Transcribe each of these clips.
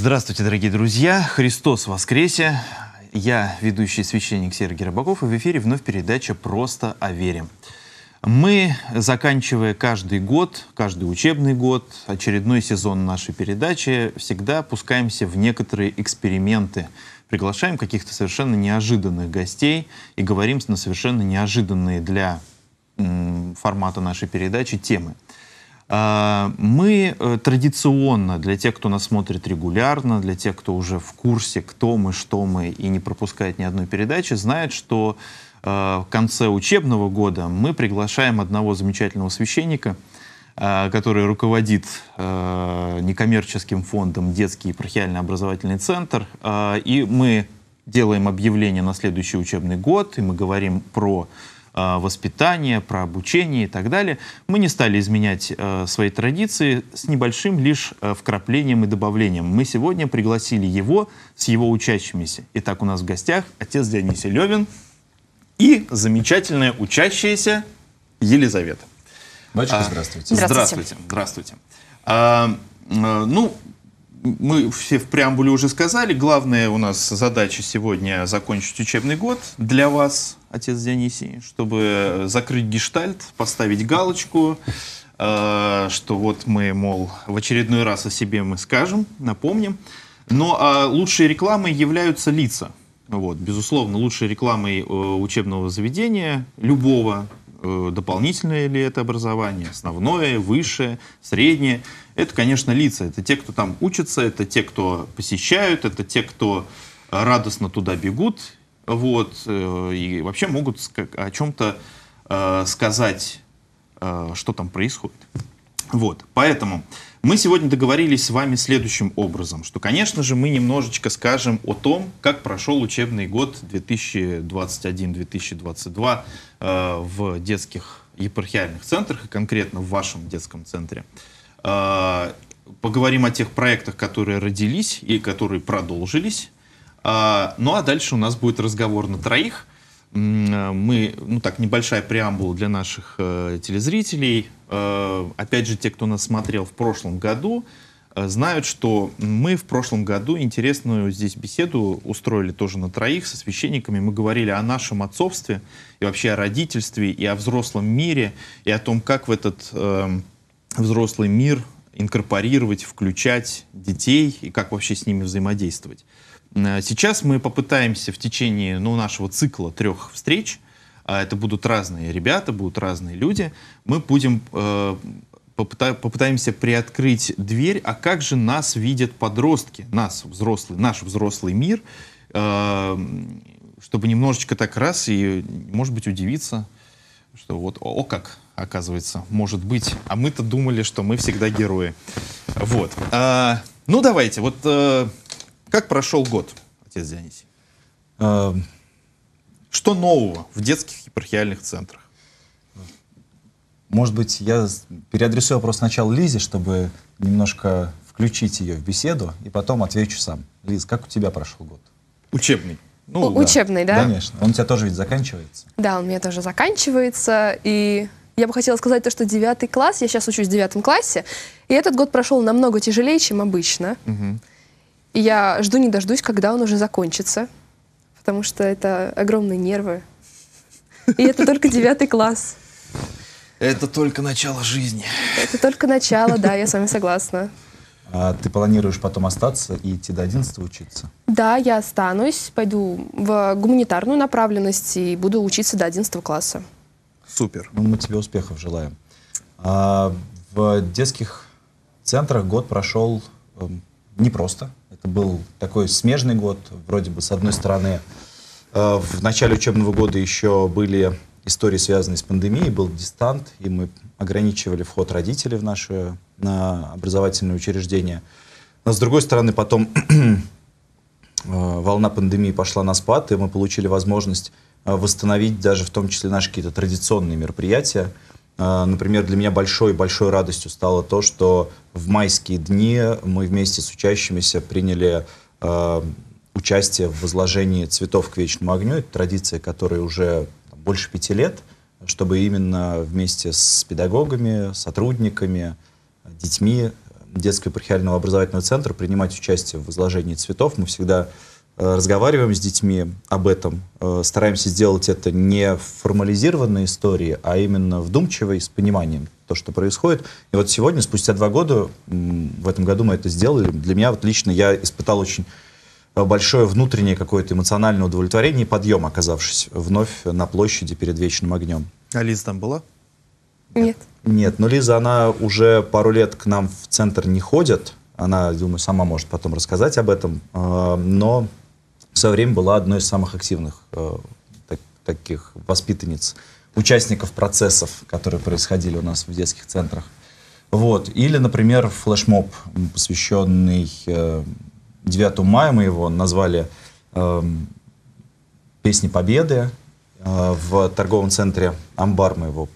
Здравствуйте, дорогие друзья! Христос воскресе! Я ведущий священник Сергей Рыбаков, и в эфире вновь передача «Просто о вере». Мы, заканчивая каждый год, каждый учебный год, очередной сезон нашей передачи, всегда пускаемся в некоторые эксперименты. Приглашаем каких-то совершенно неожиданных гостей и говорим на совершенно неожиданные для формата нашей передачи темы. А, мы э, традиционно, для тех, кто нас смотрит регулярно, для тех, кто уже в курсе, кто мы, что мы, и не пропускает ни одной передачи, знает, что э, в конце учебного года мы приглашаем одного замечательного священника, э, который руководит некоммерческим фондом «Детский епархиально-образовательный центр». И мы делаем объявление на следующий учебный год, и мы говорим про а, воспитания про обучение и так далее. Мы не стали изменять э, свои традиции с небольшим лишь э, вкраплением и добавлением. Мы сегодня пригласили его с его учащимися. Итак, у нас в гостях отец Дионисий Левин и замечательная учащаяся Елизавета. Батюшка, а, здравствуйте. Здравствуйте. Здравствуйте. здравствуйте. А, э, ну, мы все в преамбуле уже сказали, главная у нас задача сегодня закончить учебный год для вас, отец Дионисий, чтобы закрыть гештальт, поставить галочку, э, что вот мы, мол, в очередной раз о себе мы скажем, напомним. Но ну, а лучшей рекламой являются лица. Вот, безусловно, лучшей рекламой э, учебного заведения любого Э, дополнительное ли это образование, основное, высшее, среднее. Это, конечно, лица. Это те, кто там учатся, это те, кто посещают, это те, кто радостно туда бегут. Вот, э, и вообще могут о чем-то э, сказать, что там происходит. Вот, поэтому мы сегодня договорились с вами следующим образом, что, конечно же, мы немножечко скажем о том, как прошел учебный год 2021-2022 э, в детских епархиальных центрах, и конкретно в вашем детском центре. Э, поговорим о тех проектах, которые родились и которые продолжились. Э, ну а дальше у нас будет разговор на троих. Э, мы, ну так, небольшая преамбула для наших э, телезрителей Э, опять же, те, кто нас смотрел в прошлом году, э, знают, что мы в прошлом году интересную здесь беседу устроили тоже на троих со священниками. Мы говорили о нашем отцовстве и вообще о родительстве и о взрослом мире и о том, как в этот э, взрослый мир инкорпорировать, включать детей и как вообще с ними взаимодействовать. Э, сейчас мы попытаемся в течение ну, нашего цикла трех встреч – а это будут разные ребята, будут разные люди, мы будем э, попыта попытаемся приоткрыть дверь, а как же нас видят подростки, нас взрослый, наш взрослый мир, э, чтобы немножечко так раз и, может быть, удивиться, что вот о, о как оказывается, может быть, а мы-то думали, что мы всегда герои. Вот. Э, ну давайте, вот э, как прошел год, отец Дионисий? Э, что нового в детских епархиальных центрах? Может быть, я переадресую вопрос сначала Лизе, чтобы немножко включить ее в беседу, и потом отвечу сам. Лиз, как у тебя прошел год? Учебный. Ну, да. Учебный, да? Конечно. Он у тебя тоже ведь заканчивается. Да, он у меня тоже заканчивается. И я бы хотела сказать то, что девятый класс, я сейчас учусь в девятом классе, и этот год прошел намного тяжелее, чем обычно. Угу. И я жду не дождусь, когда он уже закончится потому что это огромные нервы. И это только девятый класс. Это только начало жизни. Это только начало, да, я с вами согласна. А ты планируешь потом остаться и идти до 11 учиться? Да, я останусь, пойду в гуманитарную направленность и буду учиться до 11 класса. Супер. Ну, мы тебе успехов желаем. А, в детских центрах год прошел э, непросто. Это был такой смежный год. Вроде бы, с одной стороны, э, в начале учебного года еще были истории, связанные с пандемией, был дистант, и мы ограничивали вход родителей в наши на образовательные учреждения. Но, с другой стороны, потом э, волна пандемии пошла на спад, и мы получили возможность э, восстановить даже в том числе наши какие-то традиционные мероприятия. А, например, для меня большой-большой радостью стало то, что в майские дни мы вместе с учащимися приняли э, участие в возложении цветов к вечному огню. Это традиция, которая уже там, больше пяти лет, чтобы именно вместе с педагогами, сотрудниками, детьми детского прихиального образовательного центра принимать участие в возложении цветов. Мы всегда Э, разговариваем с детьми об этом, э, стараемся сделать это не в формализированной истории, а именно вдумчивой, с пониманием то, что происходит. И вот сегодня, спустя два года, в этом году мы это сделали. Для меня вот лично я испытал очень э, большое внутреннее какое-то эмоциональное удовлетворение и подъем, оказавшись вновь на площади перед вечным огнем. А Лиза там была? Нет. Нет, но Лиза, она уже пару лет к нам в центр не ходит. Она, думаю, сама может потом рассказать об этом. Но в свое время была одной из самых активных э, так, таких воспитанниц, участников процессов, которые происходили у нас в детских центрах. Вот. Или, например, флешмоб, посвященный э, 9 мая, мы его назвали э, «Песни Победы». Э, в торговом центре «Амбар» мы его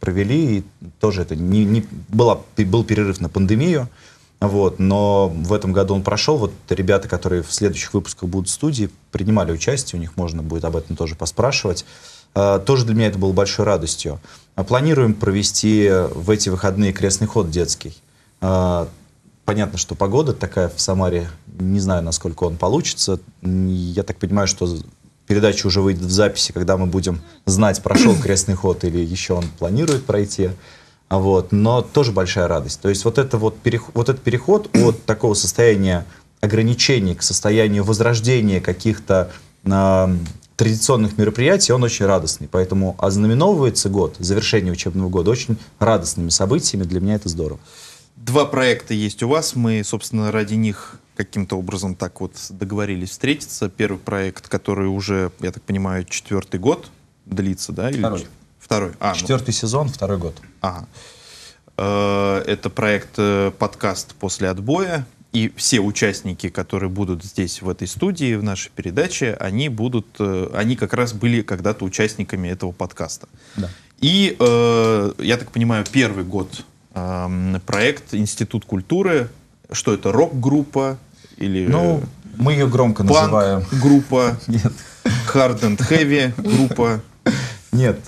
провели, и тоже это не, не была, был перерыв на пандемию – вот, но в этом году он прошел. Вот ребята, которые в следующих выпусках будут в студии, принимали участие, у них можно будет об этом тоже поспрашивать. А, тоже для меня это было большой радостью. А планируем провести в эти выходные крестный ход детский. А, понятно, что погода такая в Самаре, не знаю, насколько он получится. Я так понимаю, что передача уже выйдет в записи, когда мы будем знать, прошел крестный ход или еще он планирует пройти вот, но тоже большая радость. То есть вот, это вот, переход, вот этот переход от такого состояния ограничений к состоянию возрождения каких-то э, традиционных мероприятий, он очень радостный. Поэтому ознаменовывается год, завершение учебного года, очень радостными событиями. Для меня это здорово. Два проекта есть у вас. Мы, собственно, ради них каким-то образом так вот договорились встретиться. Первый проект, который уже, я так понимаю, четвертый год длится, да? Или... Второй. А, ну. Четвертый ну. сезон, второй год. Ага. Э, это проект э, подкаст после отбоя. И все участники, которые будут здесь, в этой студии, в нашей передаче, они будут, э, они как раз были когда-то участниками этого подкаста. Да. И, я так понимаю, первый год эм, проект «Институт культуры». Что это, рок-группа? Или... Ну, мы ее громко Панк называем. группа. Нет. Hard and Heavy группа. Нет,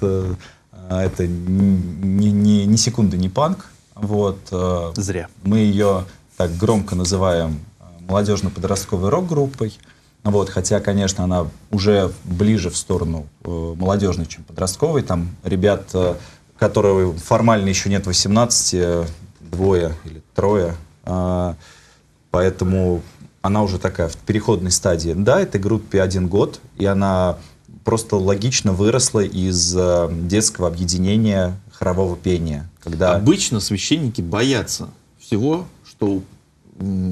а, это ни, ни, ни секунды не панк. Вот. Э, Зря. Мы ее так громко называем э, молодежно-подростковой рок-группой. Вот, хотя, конечно, она уже ближе в сторону э, молодежной, чем подростковой. Там ребят, которые формально еще нет 18, двое или трое. А, поэтому она уже такая в переходной стадии. Да, этой группе один год, и она просто логично выросло из э, детского объединения хорового пения. Когда... Обычно священники боятся всего, что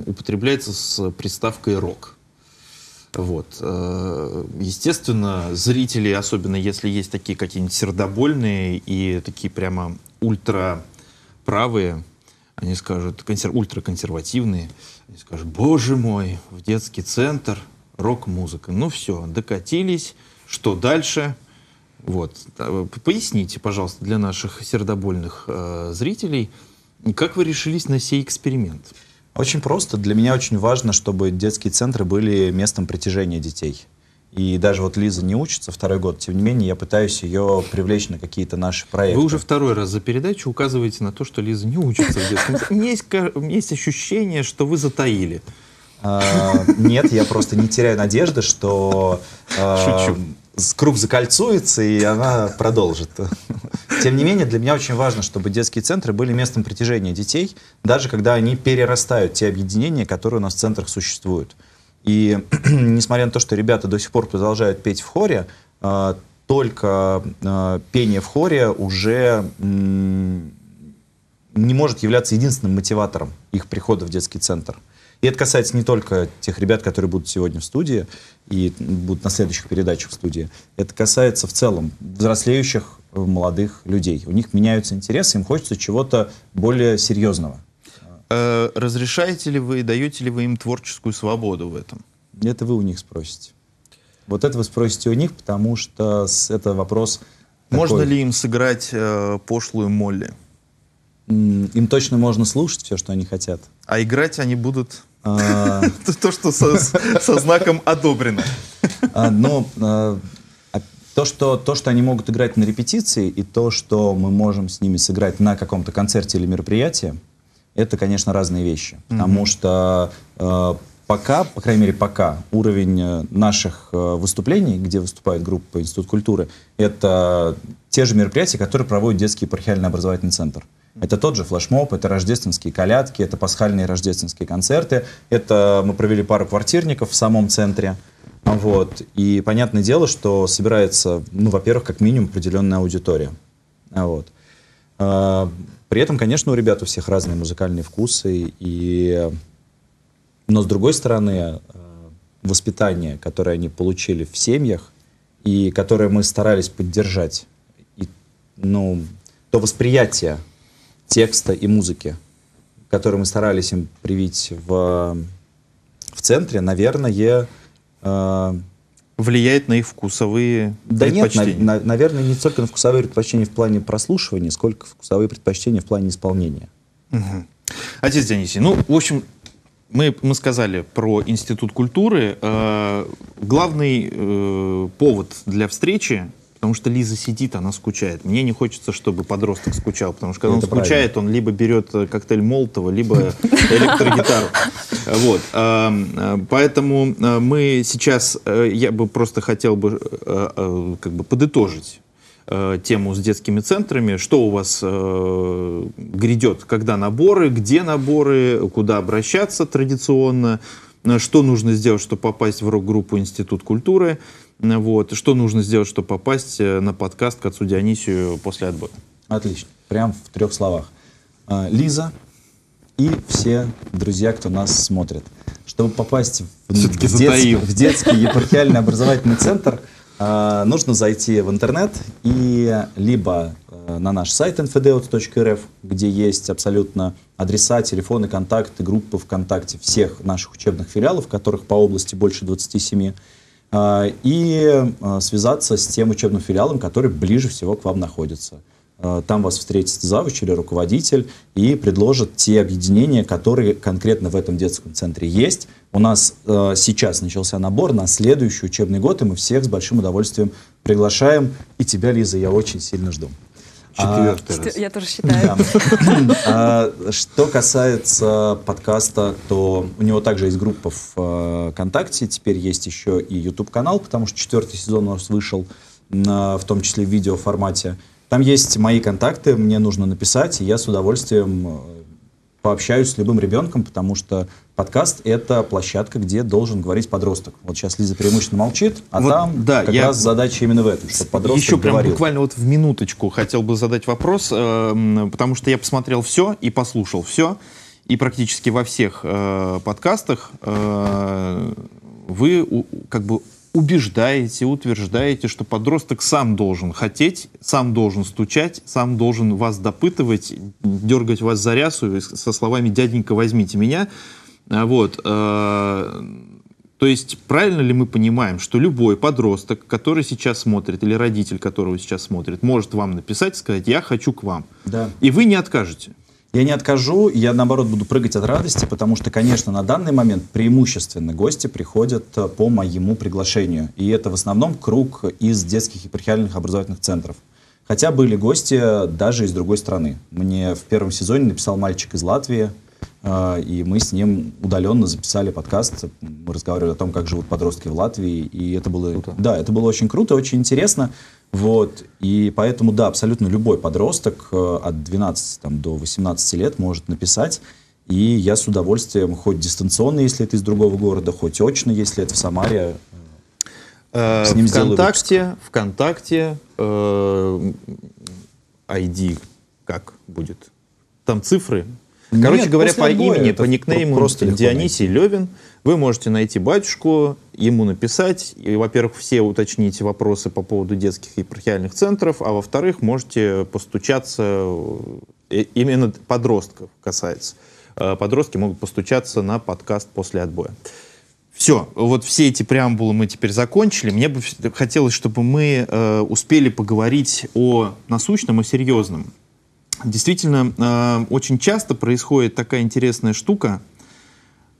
употребляется с приставкой «рок». Вот. Э, естественно, зрители, особенно если есть такие какие-нибудь сердобольные и такие прямо ультраправые, они скажут, консер... ультраконсервативные, они скажут, боже мой, в детский центр рок-музыка. Ну все, докатились, что дальше. Вот. А, поясните, пожалуйста, для наших сердобольных э, зрителей, как вы решились на сей эксперимент? Очень просто. Для меня очень важно, чтобы детские центры были местом притяжения детей. И даже вот Лиза не учится второй год, тем не менее я пытаюсь ее привлечь на какие-то наши проекты. Вы уже второй раз за передачу указываете на то, что Лиза не учится в детском У есть ощущение, что вы затаили. А, нет, я просто не теряю надежды, что... Шучу. Эм, круг закольцуется, и она продолжит. Тем не менее, для меня очень важно, чтобы детские центры были местом притяжения детей, даже когда они перерастают те объединения, которые у нас в центрах существуют. И несмотря на то, что ребята до сих пор продолжают петь в хоре, а, только а, пение в хоре уже не может являться единственным мотиватором их прихода в детский центр. И это касается не только тех ребят, которые будут сегодня в студии и будут на следующих передачах в студии. Это касается в целом взрослеющих э, молодых людей. У них меняются интересы, им хочется чего-то более серьезного. Э, разрешаете ли вы, даете ли вы им творческую свободу в этом? Это вы у них спросите. Вот это вы спросите у них, потому что это вопрос... Можно такой... ли им сыграть э, пошлую Молли? Им точно можно слушать все, что они хотят. А играть они будут То, что со знаком одобрено. А, но а, а то что, то, что они могут играть на репетиции, и то, что мы можем с ними сыграть на каком-то концерте или мероприятии, это, конечно, разные вещи. Потому что пока, по крайней мере, пока уровень э, наших э, выступлений, где выступает группа Институт культуры, это те же мероприятия, которые проводит детский пархиально образовательный центр. Uh это тот же флешмоб, это рождественские колядки, это пасхальные рождественские концерты. Это мы провели пару квартирников в самом центре. Вот. И понятное дело, что собирается, ну, во-первых, как минимум определенная аудитория. Вот. А, при этом, конечно, у ребят у всех разные музыкальные вкусы. И... Но, с другой стороны, а, воспитание, которое они получили в семьях, и которое мы старались поддержать, и, ну, то восприятие текста и музыки, которые мы старались им привить в, в центре, наверное, э, влияет на их вкусовые да предпочтения? Нет, на, на, наверное, не только на вкусовые предпочтения в плане прослушивания, сколько вкусовые предпочтения в плане исполнения. Угу. Отец Дионисий, ну, в общем, мы, мы сказали про Институт культуры. Э, главный э, повод для встречи Потому что Лиза сидит, она скучает. Мне не хочется, чтобы подросток скучал, потому что когда Это он правильно. скучает, он либо берет э, коктейль Молотова, либо электрогитару. Вот. Эм, э, поэтому э, мы сейчас, я бы просто хотел бы как бы подытожить тему с детскими центрами. Что у вас э, грядет, когда наборы, где наборы, куда обращаться традиционно. Э, что нужно сделать, чтобы попасть в рок-группу «Институт культуры», э, вот, что нужно сделать, чтобы попасть э, на подкаст к отцу Дионисию после отбоя. Отлично. Прям в трех словах. Лиза и все друзья, кто нас смотрит. Чтобы попасть в, в, детский, в детский епархиальный образовательный центр – а, нужно зайти в интернет и либо э, на наш сайт nfdot.rf, где есть абсолютно адреса, телефоны, контакты, группы ВКонтакте всех наших учебных филиалов, которых по области больше 27, а, и э, связаться с тем учебным филиалом, который ближе всего к вам находится. Э, там вас встретит завуч или руководитель и предложит те объединения, которые конкретно в этом детском центре есть. У нас э, сейчас начался набор на следующий учебный год, и мы всех с большим удовольствием приглашаем. И тебя, Лиза, я очень сильно жду. Четвертый а, раз. Я тоже считаю. Да. а, что касается подкаста, то у него также есть группа э, ВКонтакте, теперь есть еще и YouTube-канал, потому что четвертый сезон у нас вышел, э, в том числе в видеоформате. формате там есть мои контакты, мне нужно написать, и я с удовольствием э, пообщаюсь с любым ребенком, потому что подкаст — это площадка, где должен говорить подросток. Вот сейчас Лиза преимущественно молчит, а вот, там да, как я... раз задача именно в этом, чтобы подросток Еще прям говорил. буквально вот в минуточку хотел бы задать вопрос, э, потому что я посмотрел все и послушал все, и практически во всех э, подкастах э, вы у, как бы убеждаете, утверждаете, что подросток сам должен хотеть, сам должен стучать, сам должен вас допытывать, дергать вас за рясу со словами «дяденька, возьмите меня». А, вот. Э, то есть правильно ли мы понимаем, что любой подросток, который сейчас смотрит, или родитель, которого сейчас смотрит, может вам написать и сказать «я хочу к вам». Да. И вы не откажете. Я не откажу, я наоборот буду прыгать от радости, потому что, конечно, на данный момент преимущественно гости приходят э, по моему приглашению. И это в основном круг из детских и прихиальных образовательных центров. Хотя были гости э, даже из другой страны. Мне в первом сезоне написал мальчик из Латвии, и мы с ним удаленно записали подкаст, мы разговаривали о том, как живут подростки в Латвии, и это было, круто. да, это было очень круто, очень интересно, вот, и поэтому, да, абсолютно любой подросток от 12 там, до 18 лет может написать, и я с удовольствием, хоть дистанционно, если это из другого города, хоть очно, если это в Самаре, с ним ВКонтакте, ВКонтакте, э, ID как будет? Там цифры, Короче Нет, говоря, по имени, по никнейму просто Дионисий найти. Левин вы можете найти батюшку, ему написать. И, во-первых, все уточните вопросы по поводу детских епархиальных центров, а во-вторых, можете постучаться э, именно подростков касается. Э, подростки могут постучаться на подкаст после отбоя. Все, вот все эти преамбулы мы теперь закончили. Мне бы хотелось, чтобы мы э, успели поговорить о насущном и серьезном действительно, э, очень часто происходит такая интересная штука,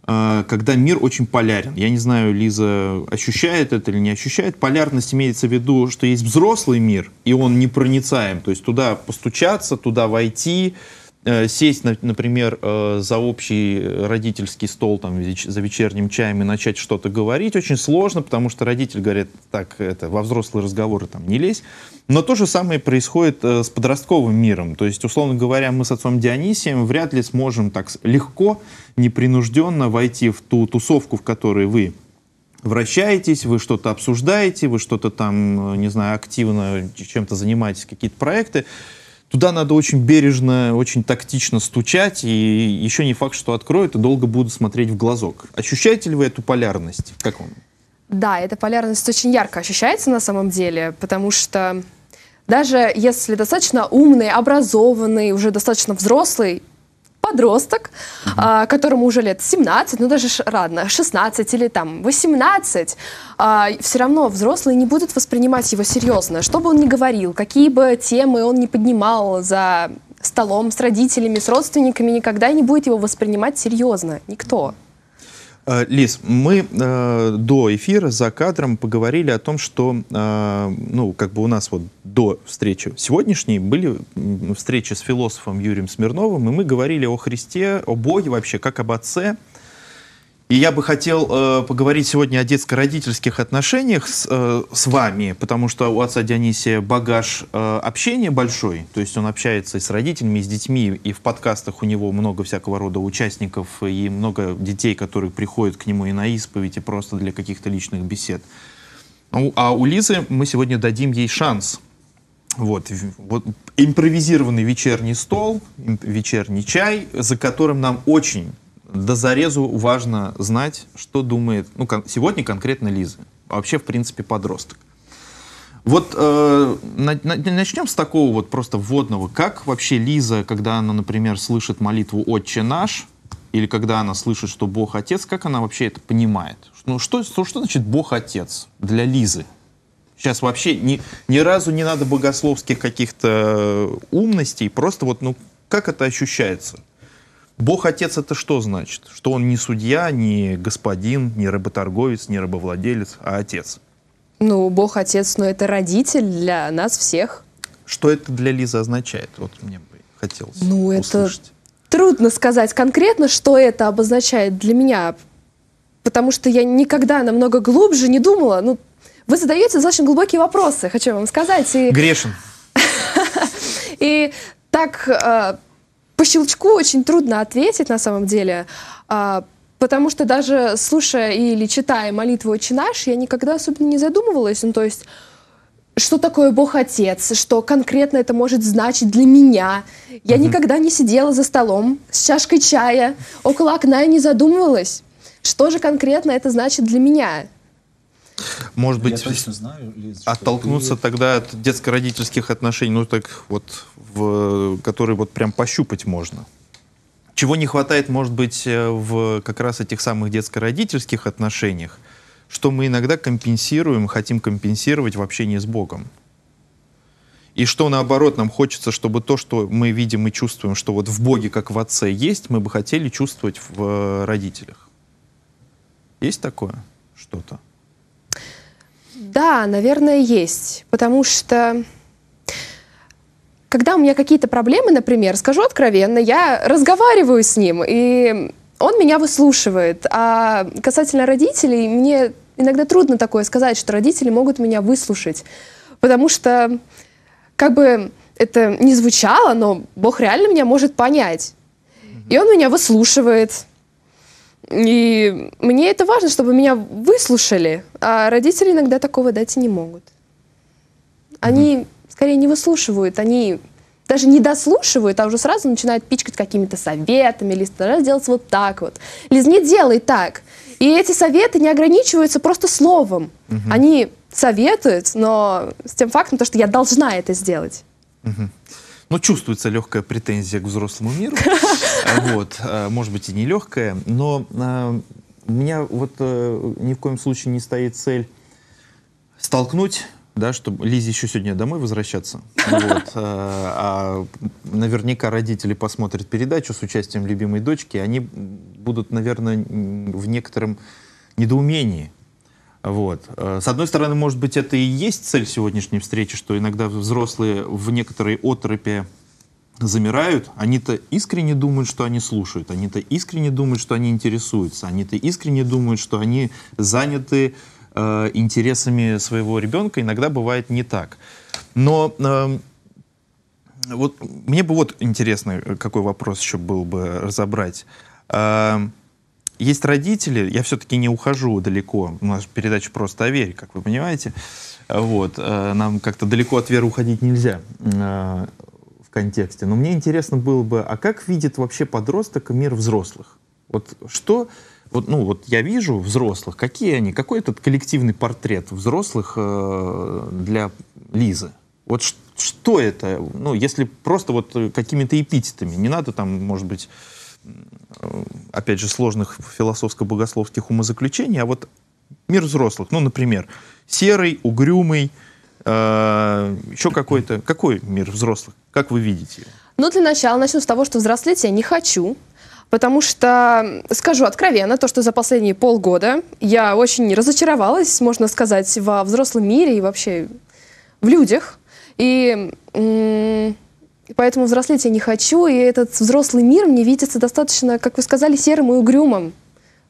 э, когда мир очень полярен. Я не знаю, Лиза ощущает это или не ощущает. Полярность имеется в виду, что есть взрослый мир, и он непроницаем. То есть туда постучаться, туда войти, Э, сесть, например, э, за общий родительский стол, там, за вечерним чаем и начать что-то говорить, очень сложно, потому что родитель говорит, так, это, во взрослые разговоры там не лезь. Но то же самое происходит э, с подростковым миром. То есть, условно говоря, мы с отцом Дионисием вряд ли сможем так легко, непринужденно войти в ту тусовку, в которой вы вращаетесь, вы что-то обсуждаете, вы что-то там, не знаю, активно чем-то занимаетесь, какие-то проекты туда надо очень бережно, очень тактично стучать, и еще не факт, что откроют, и долго будут смотреть в глазок. Ощущаете ли вы эту полярность? Как вам? Да, эта полярность очень ярко ощущается на самом деле, потому что даже если достаточно умный, образованный, уже достаточно взрослый подросток, угу. которому уже лет 17, ну даже рано, 16 или там 18, а, все равно взрослые не будут воспринимать его серьезно. Что бы он ни говорил, какие бы темы он ни поднимал за столом с родителями, с родственниками, никогда не будет его воспринимать серьезно. Никто. Э, Лиз, мы э, до эфира за кадром поговорили о том, что, э, ну, как бы у нас вот до встречи сегодняшней были встречи с философом Юрием Смирновым, и мы говорили о Христе, о Боге вообще, как об Отце, и я бы хотел э, поговорить сегодня о детско-родительских отношениях с, э, с вами, потому что у отца Дионисия багаж э, общения большой, то есть он общается и с родителями, и с детьми, и в подкастах у него много всякого рода участников, и много детей, которые приходят к нему и на исповедь, и просто для каких-то личных бесед. Ну, а у Лизы мы сегодня дадим ей шанс. Вот, вот импровизированный вечерний стол, вечерний чай, за которым нам очень до зарезу важно знать, что думает, ну, кон сегодня конкретно Лиза, а вообще, в принципе, подросток. Вот э, на, начнем с такого вот просто вводного. Как вообще Лиза, когда она, например, слышит молитву «Отче наш», или когда она слышит, что Бог Отец, как она вообще это понимает? Ну, что, что, что значит Бог Отец для Лизы? Сейчас вообще ни, ни разу не надо богословских каких-то умностей, просто вот, ну, как это ощущается? Бог Отец это что значит? Что он не судья, не господин, не рыботорговец, не рабовладелец, а Отец. Ну, Бог Отец, но это родитель для нас всех. Что это для Лизы означает? Вот мне бы хотелось ну, услышать. это трудно сказать конкретно, что это обозначает для меня, потому что я никогда намного глубже не думала. Ну, вы задаете достаточно глубокие вопросы, хочу вам сказать. И... Грешен. И так э, по щелчку очень трудно ответить на самом деле, а, потому что даже слушая или читая молитву «Отче наш», я никогда особенно не задумывалась, ну то есть что такое Бог Отец, что конкретно это может значить для меня. Я mm-hmm. никогда не сидела за столом с чашкой чая, около окна и не задумывалась, что же конкретно это значит для меня. Может быть, знаю, Лиз, оттолкнуться ты... тогда от детско-родительских отношений, ну так вот, в, которые вот прям пощупать можно. Чего не хватает, может быть, э, в как раз этих самых детско-родительских отношениях, что мы иногда компенсируем, хотим компенсировать в общении с Богом. И что, наоборот, нам хочется, чтобы то, что мы видим и чувствуем, что вот в Боге, как в Отце, есть, мы бы хотели чувствовать в э, родителях. Есть такое что-то? Да, наверное, есть. Потому что когда у меня какие-то проблемы, например, скажу откровенно, я разговариваю с ним, и он меня выслушивает. А касательно родителей, мне иногда трудно такое сказать, что родители могут меня выслушать. Потому что, как бы это не звучало, но Бог реально меня может понять. И он меня выслушивает, и мне это важно, чтобы меня выслушали, а родители иногда такого дать и не могут. Они mm. скорее не выслушивают, они даже не дослушивают, а уже сразу начинают пичкать какими-то советами, или стараться делать вот так вот. Лиз, не делай так. И эти советы не ограничиваются просто словом. Угу. Они советуют, но с тем фактом, то, что я должна это сделать. Угу но ну, чувствуется легкая претензия к взрослому миру. Вот, э, может быть и нелегкая, но э, у меня вот э, ни в коем случае не стоит цель столкнуть да, чтобы Лизе еще сегодня домой возвращаться. Вот. А, а наверняка родители посмотрят передачу с участием любимой дочки, они будут, наверное, в некотором недоумении, вот. Э, с одной стороны, может быть, это и есть цель сегодняшней встречи, что иногда взрослые в некоторой отрепе замирают, они-то искренне думают, что они слушают, они-то искренне думают, что они интересуются, они-то искренне думают, что они заняты э, интересами своего ребенка, иногда бывает не так. Но э, вот мне бы вот интересно, э, какой вопрос еще был бы разобрать. Э, есть родители, я все-таки не ухожу далеко, у нас передача просто о вере, как вы понимаете, вот, э, нам как-то далеко от веры уходить нельзя э, в контексте, но мне интересно было бы, а как видит вообще подросток мир взрослых? Вот что, вот, ну, вот я вижу взрослых, какие они, какой этот коллективный портрет взрослых э, для Лизы? Вот что это, ну, если просто вот какими-то эпитетами, не надо там, может быть, опять же, сложных философско-богословских умозаключений, а вот мир взрослых, ну, например, серый, угрюмый, э, еще какой-то, какой мир взрослых, как вы видите? Ну, для начала начну с того, что взрослеть я не хочу, потому что, скажу откровенно, то, что за последние полгода я очень разочаровалась, можно сказать, во взрослом мире и вообще в людях. И и поэтому взрослеть я не хочу, и этот взрослый мир мне видится достаточно, как вы сказали, серым и угрюмым,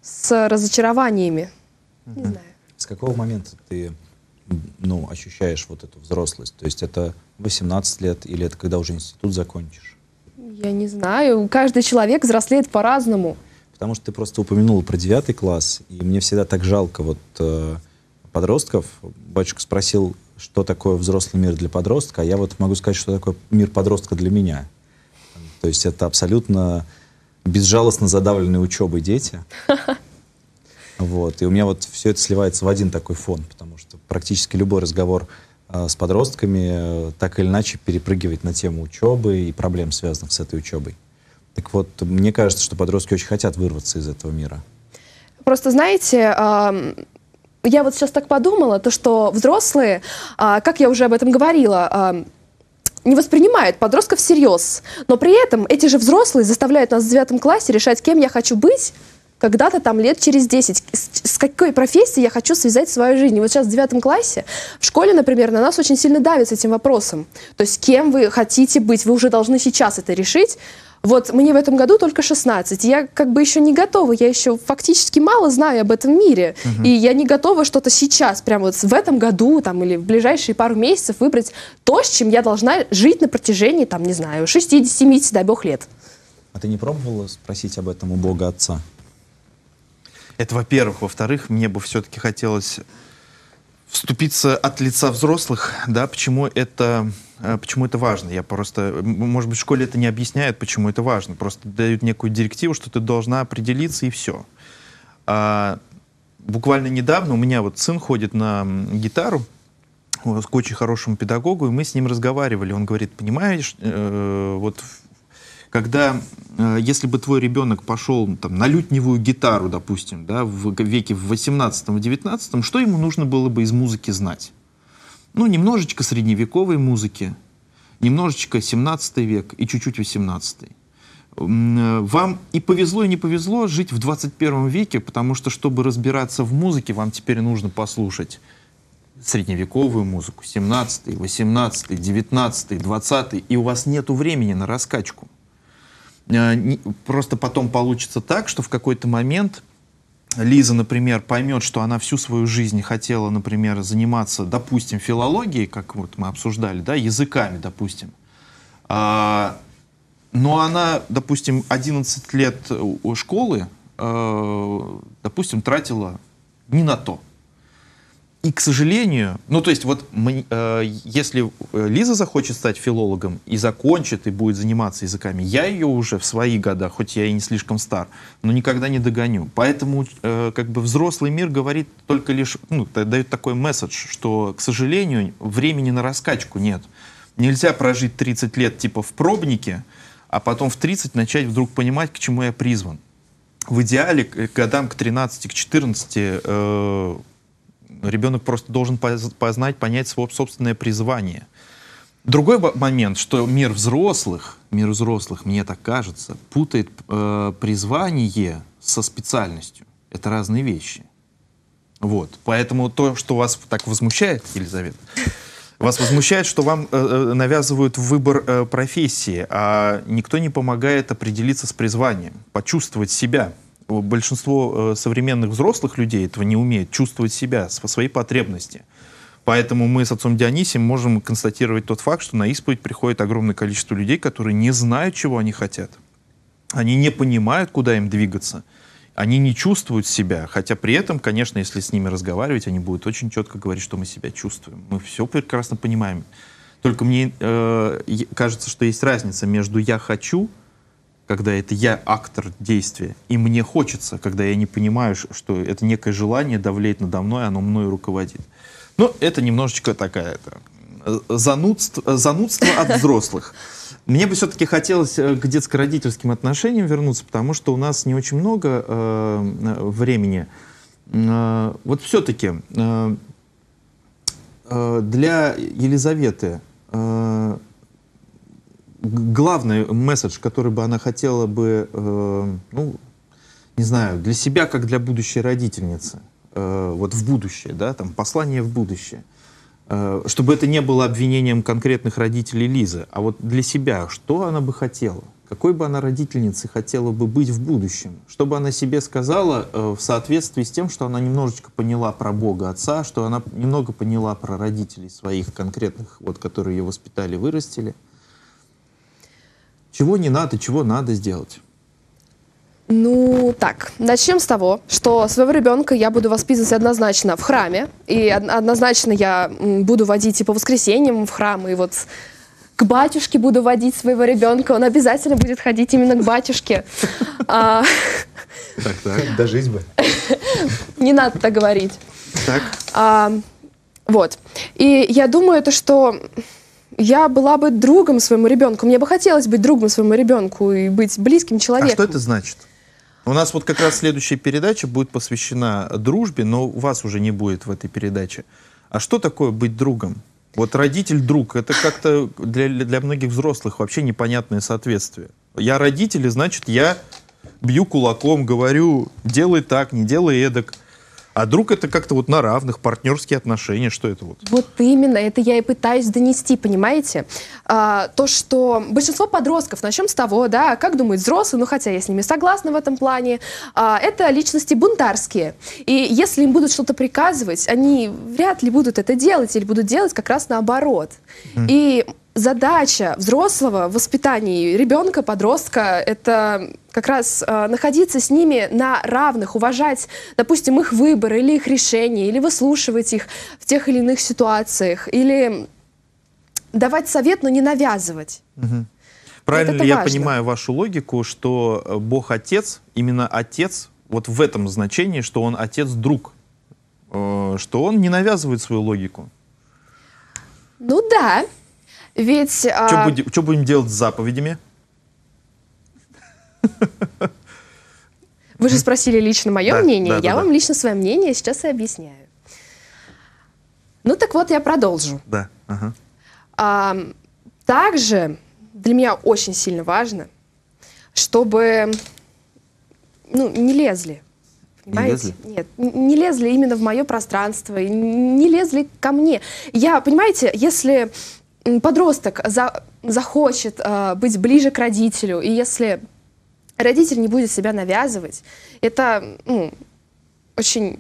с разочарованиями. Угу. Не знаю. С какого момента ты ну, ощущаешь вот эту взрослость? То есть это 18 лет или это когда уже институт закончишь? Я не знаю. Каждый человек взрослеет по-разному. Потому что ты просто упомянула про девятый класс, и мне всегда так жалко вот э, подростков. Батюшка спросил, что такое взрослый мир для подростка, а я вот могу сказать, что такое мир подростка для меня. То есть это абсолютно безжалостно задавленные учебы дети. Вот. И у меня вот все это сливается в один такой фон, потому что практически любой разговор э, с подростками э, так или иначе перепрыгивает на тему учебы и проблем, связанных с этой учебой. Так вот, мне кажется, что подростки очень хотят вырваться из этого мира. Просто знаете, я вот сейчас так подумала, то что взрослые, а, как я уже об этом говорила, а, не воспринимают подростков всерьез. Но при этом эти же взрослые заставляют нас в девятом классе решать, кем я хочу быть, когда-то там лет через 10, с, с какой профессией я хочу связать свою жизнь. И вот сейчас в девятом классе, в школе, например, на нас очень сильно давят с этим вопросом. То есть кем вы хотите быть, вы уже должны сейчас это решить, вот мне в этом году только 16. Я как бы еще не готова, я еще фактически мало знаю об этом мире. Угу. И я не готова что-то сейчас, прямо вот в этом году там, или в ближайшие пару месяцев выбрать то, с чем я должна жить на протяжении, там, не знаю, 60-70, дай бог, лет. А ты не пробовала спросить об этом у Бога Отца? Это во-первых. Во-вторых, мне бы все-таки хотелось вступиться от лица взрослых, да, почему это э, Почему это важно? Я просто, может быть, в школе это не объясняет, почему это важно. Просто дают некую директиву, что ты должна определиться и все. А, буквально недавно у меня вот сын ходит на гитару к очень хорошему педагогу, и мы с ним разговаривали. Он говорит, понимаешь, э, вот когда э, если бы твой ребенок пошел там, на лютневую гитару, допустим, да, в веке в 18-19, что ему нужно было бы из музыки знать? Ну, немножечко средневековой музыки, немножечко 17 век и чуть-чуть 18 э, вам и повезло, и не повезло жить в 21 веке, потому что, чтобы разбираться в музыке, вам теперь нужно послушать средневековую музыку, 17, 18, 19, 20, и у вас нет времени на раскачку. Э, просто потом получится так, что в какой-то момент Лиза, например, поймет, что она всю свою жизнь хотела, например, заниматься, допустим, филологией, как вот мы обсуждали, да, языками, допустим. А, но она, допустим, 11 лет у школы, э, допустим, тратила не на то. И, к сожалению, ну то есть вот э, если э, Лиза захочет стать филологом и закончит, и будет заниматься языками, я ее уже в свои года, хоть я и не слишком стар, но никогда не догоню. Поэтому э, как бы взрослый мир говорит только лишь, ну, дает такой месседж, что, к сожалению, времени на раскачку нет. Нельзя прожить 30 лет типа в пробнике, а потом в 30 начать вдруг понимать, к чему я призван. В идеале к годам к 13, к 14 э, ну, ребенок просто должен познать, понять свое собственное призвание. Другой момент, что мир взрослых, мир взрослых, мне так кажется, путает э, призвание со специальностью. Это разные вещи. Вот. Поэтому то, что вас так возмущает, Елизавета, вас возмущает, что вам э, э навязывают выбор э, профессии, а никто не помогает определиться с призванием, почувствовать себя, большинство э, современных взрослых людей этого не умеет, чувствовать себя, свои потребности. Поэтому мы с отцом Дионисием можем констатировать тот факт, что на исповедь приходит огромное количество людей, которые не знают, чего они хотят. Они не понимают, куда им двигаться. Они не чувствуют себя, хотя при этом, конечно, если с ними разговаривать, они будут очень четко говорить, что мы себя чувствуем. Мы все прекрасно понимаем. Только мне э, кажется, что есть разница между «я хочу» когда это я актор действия, и мне хочется, когда я не понимаю, что это некое желание давлеет надо мной, оно мною руководит. Но ну, это немножечко такая это, э, занудство, э, занудство от взрослых. Мне бы все-таки хотелось э, к детско-родительским отношениям вернуться, потому что у нас не очень много э, времени. Э, вот все-таки э, для Елизаветы главный месседж, который бы она хотела бы, э, ну, не знаю, для себя, как для будущей родительницы, э, вот в будущее, да, там, послание в будущее, э, чтобы это не было обвинением конкретных родителей Лизы, а вот для себя, что она бы хотела? какой бы она родительницей хотела бы быть в будущем, чтобы она себе сказала э, в соответствии с тем, что она немножечко поняла про Бога Отца, что она немного поняла про родителей своих конкретных, вот, которые ее воспитали, вырастили. Чего не надо, чего надо сделать? Ну, так, начнем с того, что своего ребенка я буду воспитывать однозначно в храме, и однозначно я буду водить и по воскресеньям в храм, и вот к батюшке буду водить своего ребенка, он обязательно будет ходить именно к батюшке. А, так, так, дожить бы. Не надо так говорить. Так. А, вот. И я думаю, это что я была бы другом своему ребенку. Мне бы хотелось быть другом своему ребенку и быть близким а человеком. А что это значит? У нас вот как раз следующая передача будет посвящена дружбе, но вас уже не будет в этой передаче. А что такое быть другом? Вот родитель-друг, это как-то для, для многих взрослых вообще непонятное соответствие. Я родитель, и значит, я бью кулаком, говорю, делай так, не делай эдак. А друг это как-то вот на равных, партнерские отношения, что это вот? Вот именно, это я и пытаюсь донести, понимаете? А, то, что большинство подростков, начнем с того, да, как думают взрослые, ну хотя я с ними согласна в этом плане, а, это личности бунтарские. И если им будут что-то приказывать, они вряд ли будут это делать или будут делать как раз наоборот. Mm. И задача взрослого в воспитании ребенка, подростка, это как раз э, находиться с ними на равных, уважать, допустим, их выбор или их решение, или выслушивать их в тех или иных ситуациях, или давать совет, но не навязывать. Угу. Правильно это ли важно. я понимаю вашу логику, что э, Бог Отец, именно Отец, вот в этом значении, что Он Отец-друг, э, что Он не навязывает свою логику? Ну да, ведь... Что, а... будем, что будем делать с заповедями? Вы же спросили лично мое да, мнение, да, я да, вам да. лично свое мнение сейчас и объясняю. Ну так вот, я продолжу. Да. Ага. А, также для меня очень сильно важно, чтобы ну, не лезли. Понимаете? Не лезли? Нет, не лезли именно в мое пространство, не лезли ко мне. Я, понимаете, если подросток за, захочет э, быть ближе к родителю, и если родитель не будет себя навязывать, это ну, очень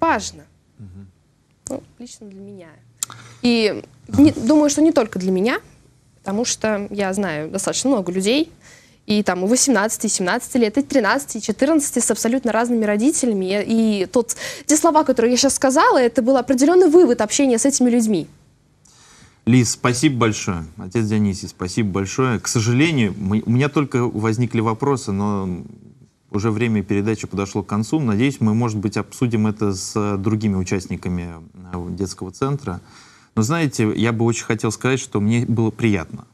важно. Угу. Ну, лично для меня. И не, думаю, что не только для меня, потому что я знаю достаточно много людей, и там у 18, и 17 лет, и 13, и 14 с абсолютно разными родителями. И, и тот, те слова, которые я сейчас сказала, это был определенный вывод общения с этими людьми. Лиз, спасибо большое. Отец Дионисий, спасибо большое. К сожалению, мы, у меня только возникли вопросы, но уже время передачи подошло к концу. Надеюсь, мы, может быть, обсудим это с другими участниками э, детского центра. Но знаете, я бы очень хотел сказать, что мне было приятно.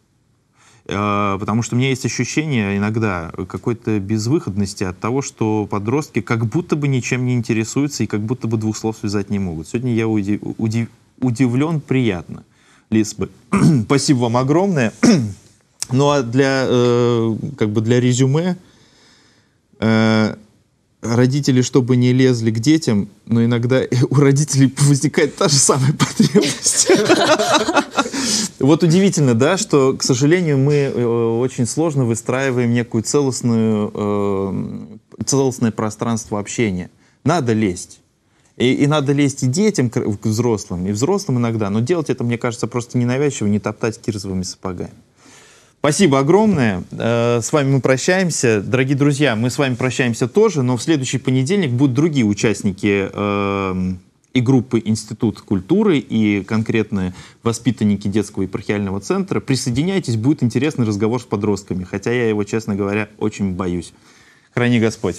Э, потому что у меня есть ощущение иногда какой-то безвыходности от того, что подростки как будто бы ничем не интересуются и как будто бы двух слов связать не могут. Сегодня я удив... удивлен приятно. Лисбы. Спасибо вам огромное. ну а для, э, как бы для резюме, э, родители, чтобы не лезли к детям, но иногда у родителей возникает та же самая потребность. Вот удивительно, да, что, к сожалению, мы э, очень сложно выстраиваем некую целостную, э, целостное пространство общения. Надо лезть. И, и надо лезть и детям, к, к взрослым, и взрослым иногда, но делать это, мне кажется, просто ненавязчиво, не топтать кирзовыми сапогами. Спасибо огромное. Э, с вами мы прощаемся. Дорогие друзья, мы с вами прощаемся тоже, но в следующий понедельник будут другие участники эм, и группы Институт культуры, и конкретные воспитанники детского и епархиального центра. Присоединяйтесь, будет интересный разговор с подростками, хотя я его, честно говоря, очень боюсь. Храни Господь.